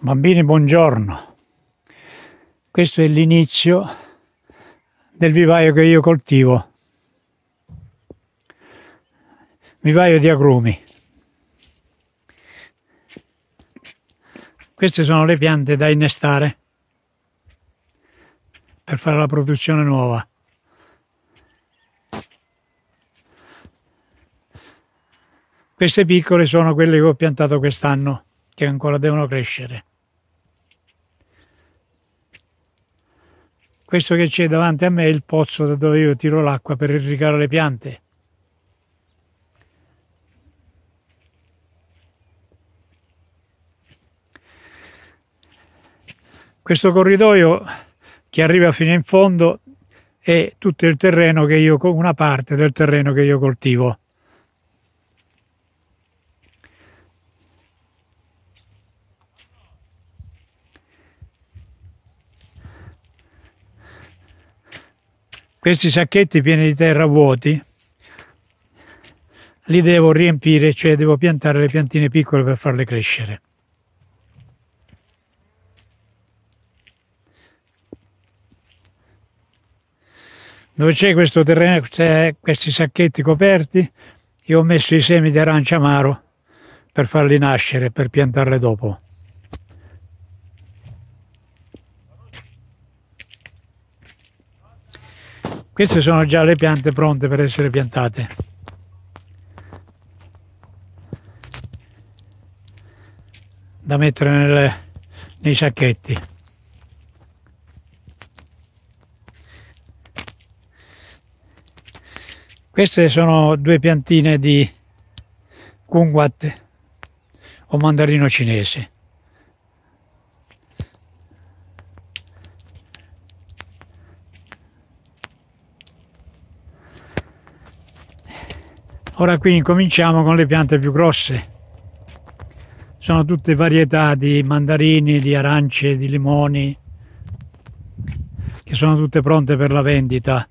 Bambini, buongiorno. Questo è l'inizio del vivaio che io coltivo. Vivaio di agrumi. Queste sono le piante da innestare per fare la produzione nuova. Queste piccole sono quelle che ho piantato quest'anno che ancora devono crescere. Questo che c'è davanti a me è il pozzo da dove io tiro l'acqua per irrigare le piante. Questo corridoio che arriva fino in fondo è tutto il terreno che io, una parte del terreno che io coltivo. questi sacchetti pieni di terra vuoti li devo riempire, cioè devo piantare le piantine piccole per farle crescere. Dove c'è questo terreno, questi sacchetti coperti, io ho messo i semi di arancia amaro per farli nascere, per piantarle dopo. Queste sono già le piante pronte per essere piantate. Da mettere nelle, nei sacchetti. Queste sono due piantine di kunguat o mandarino cinese. Ora qui incominciamo con le piante più grosse. Sono tutte varietà di mandarini, di arance, di limoni, che sono tutte pronte per la vendita.